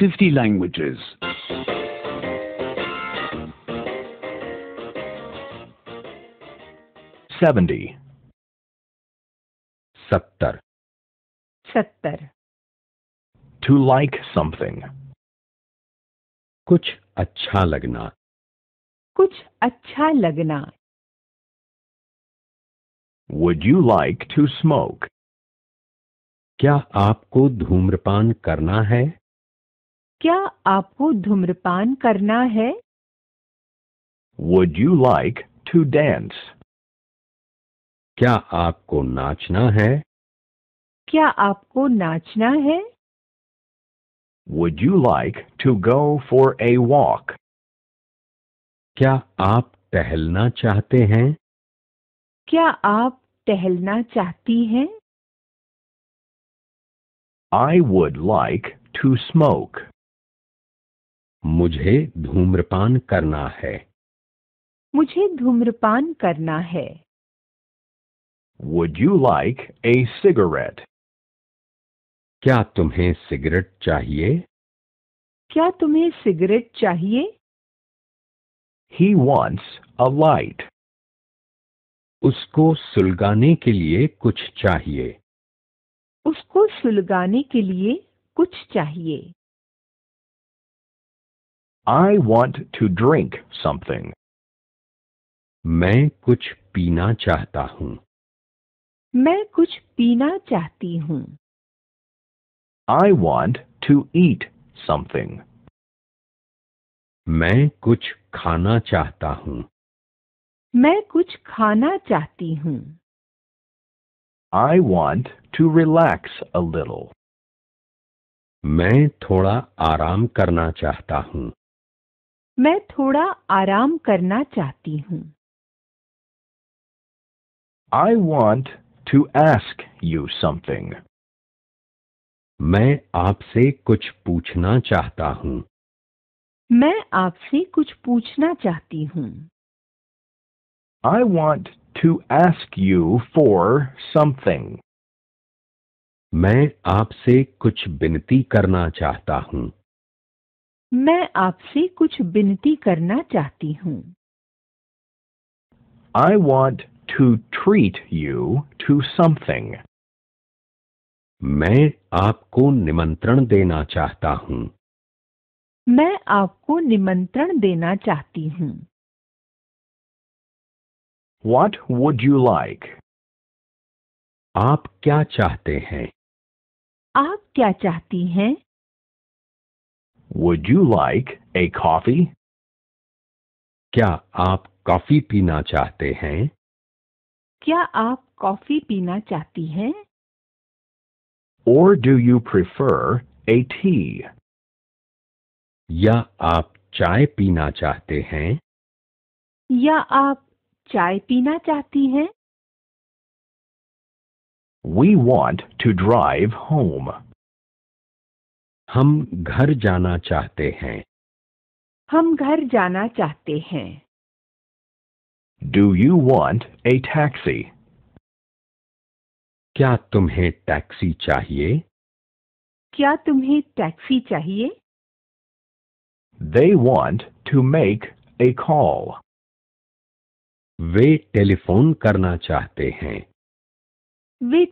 50 languages. Seventy सत्तर सत्तर to like something कुछ अच्छा लगना कुछ अच्छा लगना would you like to smoke क्या आपको धूम्रपान करना है क्या आपको धूम्रपान करना है would you like to dance क्या आपको नाचना है क्या आपको नाचना है would you like to go for a walk क्या आप टहलना चाहते हैं क्या आप टहलना चाहती हैं I would like to smoke मुझे धूम्रपान करना है मुझे धूम्रपान करना है would you like a cigarette क्या तुम्हें सिगरेट चाहिए क्या तुम्हें सिगरेट चाहिए ही वॉन्ट्स अ light. उसको सुलगाने के लिए कुछ चाहिए उसको सुलगाने के लिए कुछ चाहिए I want to drink something. मैं कुछ पीना चाहता हूँ मैं कुछ पीना चाहती हूँ I want to eat something. मैं कुछ खाना चाहता हूँ मैं कुछ खाना चाहती हूँ I want to relax a little. मैं थोड़ा आराम करना चाहता हूँ मैं थोड़ा आराम करना चाहती हूँ I want to ask you something. मैं आपसे कुछ पूछना चाहता हूँ मैं आपसे कुछ पूछना चाहती हूँ I want to ask you for something. मैं आपसे कुछ विनती करना चाहता हूँ मैं आपसे कुछ विनती करना चाहती हूँ I want to treat you to something. मैं आपको निमंत्रण देना चाहता हूँ मैं आपको निमंत्रण देना चाहती हूँ What would you like? आप क्या चाहते हैं आप क्या चाहती हैं Would you like a coffee? क्या आप कॉफी पीना चाहते हैं क्या आप कॉफी पीना चाहती हैं Or do you prefer a tea? या आप चाय पीना चाहते हैं या आप चाय पीना चाहती हैं We want to drive home. हम घर जाना चाहते हैं हम घर जाना चाहते हैं Do you want a taxi? क्या तुम्हें टैक्सी चाहिए क्या तुम्हें टैक्सी चाहिए They want to make a call. वे टेलीफोन करना चाहते हैं वे